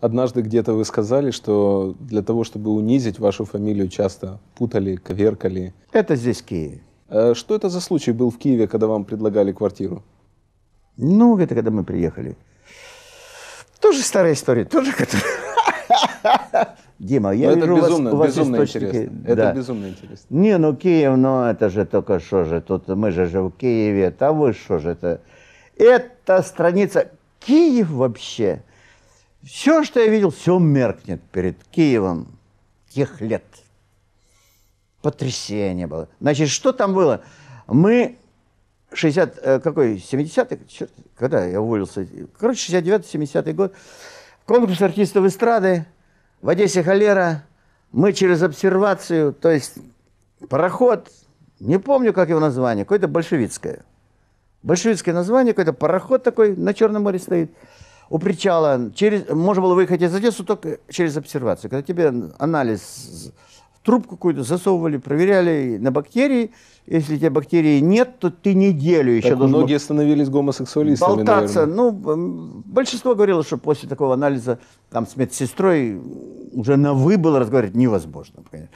Однажды где-то вы сказали, что для того, чтобы унизить вашу фамилию, часто путали, коверкали. Это здесь Киев. Э, что это за случай был в Киеве, когда вам предлагали квартиру? Ну, это когда мы приехали. Тоже старая история, тоже которая... Дима, я ну, это вижу безумно, у вас, безумно вас источники... интересно. Это безумно интересно. Не, ну Киев, ну это же только что же, тут мы же же в Киеве, а вы что же это? Это страница... Киев вообще, все, что я видел, все меркнет перед Киевом тех лет. Потрясение было. Значит, что там было? Мы 60, э, какой, 70-й, черт, когда я уволился? Короче, 69-70 год. Конкурс артистов эстрады в Одессе холера. Мы через обсервацию, то есть пароход, не помню, как его название, какое-то большевистское. Большевистское название, какой-то пароход такой на Черном море стоит у причала, через, можно было выехать из Одессы только через обсервацию, когда тебе анализ трубку какую-то засовывали, проверяли на бактерии. Если у тебя бактерии нет, то ты неделю еще так должен... многие был... становились гомосексуалистами, Болтаться. Наверное. Ну, большинство говорило, что после такого анализа там с медсестрой уже на «вы» был разговаривать невозможно. Конечно.